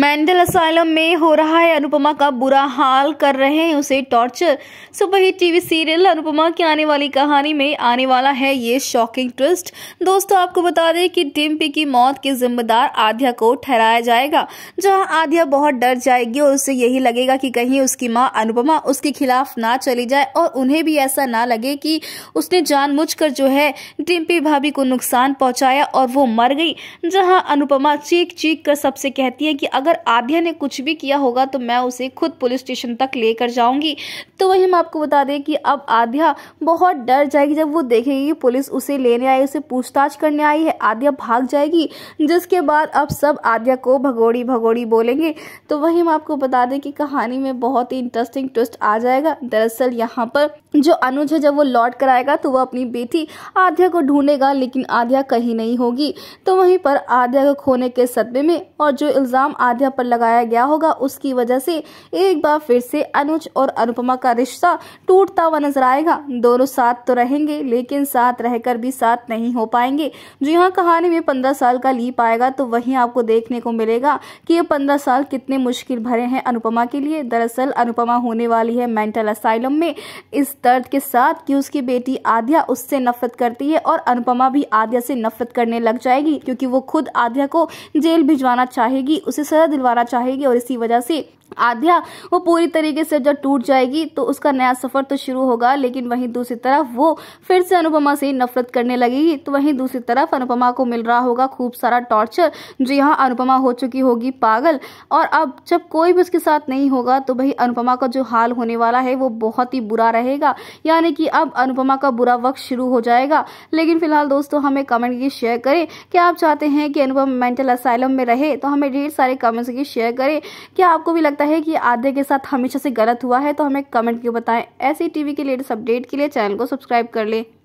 mental asylum में हो रहा है अनुपमा का बुरा हाल कर रहे हैं उसे torture super hit TV serial Anupama की आने वाली कहानी में आने वाला है ये शॉकिंग ट्विस्ट दोस्तों आपको बता दें कि डिम्पी की मौत के जिम्मेदार आध्या को ठहराया जाएगा जहां आध्या बहुत डर जाएगी और उसे यही लगेगा कि कहीं उसकी माँ अनुपमा उसके खिलाफ ना चली जाए और उन्हें भी ऐसा ना लगे कि उसने जान जो है डिम्पी भाभी को नुकसान पहुंचाया और वो मर गई जहाँ अनुपमा चीख चीख कर सबसे कहती है कि अगर अगर आध्या ने कुछ भी किया होगा तो मैं उसे खुद पुलिस स्टेशन तक लेकर जाऊंगी तो वही हम आपको बता दें कि अब आध्या बहुत डर जाएगी जब वो देखेगी पुलिस उसे लेने आई उसे पूछताछ करने आई है आध्या भाग जाएगी जिसके बाद अब सब आध्या को भगोड़ी भगोड़ी बोलेंगे तो वही हम आपको बता दें कि कहानी में बहुत ही इंटरेस्टिंग ट्विस्ट आ जाएगा दरअसल यहाँ पर जो अनुज है जब वो लौट कर आएगा तो वो अपनी बेटी आध्या को ढूंढेगा लेकिन आध्या कहीं नहीं होगी तो वहीं पर आध्या को खोने के सदमे में और जो इल्ज़ाम आध्या आराध्या पर लगाया गया होगा उसकी वजह से एक बार फिर से अनुज और अनुपमा का रिश्ता टूटता हुआ नजर आएगा दोनों साथ तो रहेंगे लेकिन साथ रहकर भी साथ नहीं हो पाएंगे जो यहाँ कहानी में पंद्रह साल का लीप आएगा तो वही आपको देखने को मिलेगा कि ये पंद्रह साल कितने मुश्किल भरे हैं अनुपमा के लिए दरअसल अनुपमा होने वाली है मेंटल असाइलम में इस दर्द के साथ कि उसकी बेटी आध्या उससे नफरत करती है और अनुपमा भी आध्या से नफरत करने लग जाएगी क्योंकि वो खुद आध्या को जेल भिजवाना चाहेगी उसे सजा दिलवाना चाहेगी और इसी वजह से आध्या वो पूरी तरीके से जब टूट जाएगी तो उसका नया सफ़र तो शुरू होगा लेकिन वहीं दूसरी तरफ वो फिर से अनुपमा से नफरत करने लगेगी तो वहीं दूसरी तरफ अनुपमा को मिल रहा होगा खूब सारा टॉर्चर जो यहाँ अनुपमा हो चुकी होगी पागल और अब जब कोई भी उसके साथ नहीं होगा तो भाई अनुपमा का जो हाल होने वाला है वो बहुत ही बुरा रहेगा यानी कि अब अनुपमा का बुरा वक्त शुरू हो जाएगा लेकिन फिलहाल दोस्तों हमें कमेंट की शेयर करें क्या आप चाहते हैं कि अनुपमा मेंटल असाइलम में रहे तो हमें ढेर सारे कमेंट्स की शेयर करें क्या आपको भी लगता है है कि आधे के साथ हमेशा से गलत हुआ है तो हमें कमेंट के बताएं ऐसी टीवी के लेटेस्ट अपडेट के लिए चैनल को सब्सक्राइब कर लें